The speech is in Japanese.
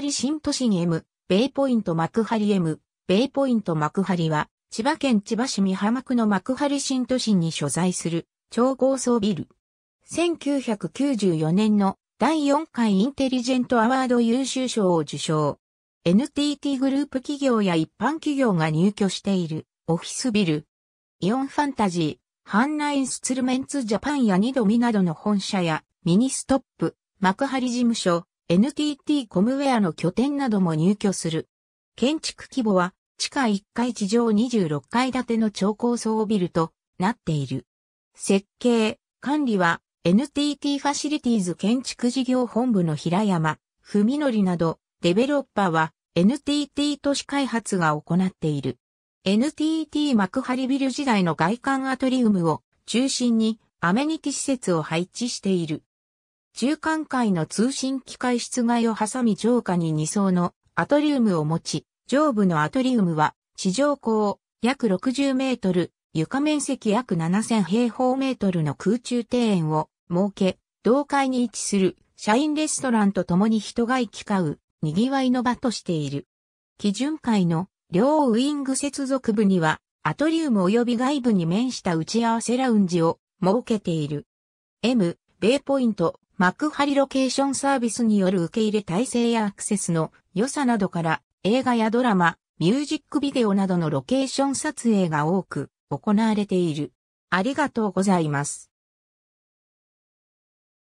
張新都心 M、ベイポイント幕張 M、ベイポイント幕張は、千葉県千葉市美浜区の幕張新都心に所在する超高層ビル。1994年の第4回インテリジェントアワード優秀賞を受賞。NTT グループ企業や一般企業が入居しているオフィスビル。イオンファンタジー、ハンナインスツルメンツジャパンやニドミなどの本社やミニストップ、幕張事務所、NTT コムウェアの拠点なども入居する。建築規模は地下1階地上26階建ての超高層ビルとなっている。設計、管理は NTT ファシリティーズ建築事業本部の平山、文則など、デベロッパーは NTT 都市開発が行っている。NTT 幕張ビル時代の外観アトリウムを中心にアメニティ施設を配置している。中間階の通信機械室外を挟み上下に2層のアトリウムを持ち、上部のアトリウムは地上高約60メートル、床面積約7000平方メートルの空中庭園を設け、同階に位置する社員レストランと共に人が行き交う、賑わいの場としている。基準階の両ウィング接続部には、アトリウム及び外部に面した打ち合わせラウンジを設けている。M、ベイポイント、幕張ロケーションサービスによる受け入れ体制やアクセスの良さなどから映画やドラマ、ミュージックビデオなどのロケーション撮影が多く行われている。ありがとうございます。